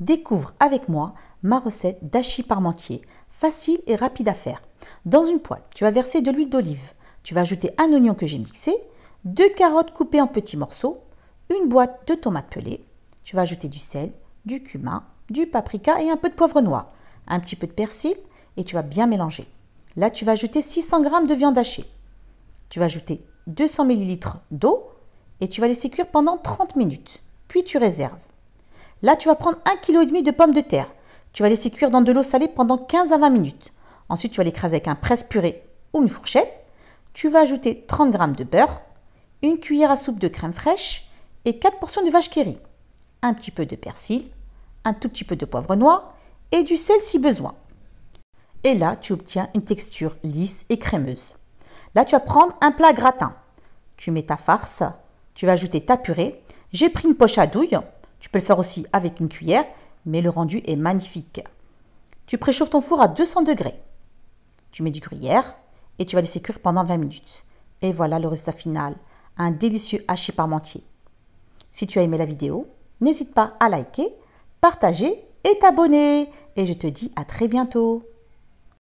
Découvre avec moi ma recette d'achis parmentier, facile et rapide à faire. Dans une poêle, tu vas verser de l'huile d'olive. Tu vas ajouter un oignon que j'ai mixé, deux carottes coupées en petits morceaux, une boîte de tomates pelées. Tu vas ajouter du sel, du cumin, du paprika et un peu de poivre noir, un petit peu de persil et tu vas bien mélanger. Là, tu vas ajouter 600 g de viande hachée. Tu vas ajouter 200 ml d'eau et tu vas laisser cuire pendant 30 minutes. Puis tu réserves. Là, tu vas prendre 1,5 kg de pommes de terre. Tu vas laisser cuire dans de l'eau salée pendant 15 à 20 minutes. Ensuite, tu vas l'écraser avec un presse-purée ou une fourchette. Tu vas ajouter 30 g de beurre, une cuillère à soupe de crème fraîche et 4 portions de vache query. un petit peu de persil, un tout petit peu de poivre noir et du sel si besoin. Et là, tu obtiens une texture lisse et crémeuse. Là, tu vas prendre un plat gratin. Tu mets ta farce, tu vas ajouter ta purée. J'ai pris une poche à douille, tu peux le faire aussi avec une cuillère, mais le rendu est magnifique. Tu préchauffes ton four à 200 degrés. Tu mets du gruyère et tu vas laisser cuire pendant 20 minutes. Et voilà le résultat final, un délicieux haché parmentier. Si tu as aimé la vidéo, n'hésite pas à liker, partager et t'abonner. Et je te dis à très bientôt.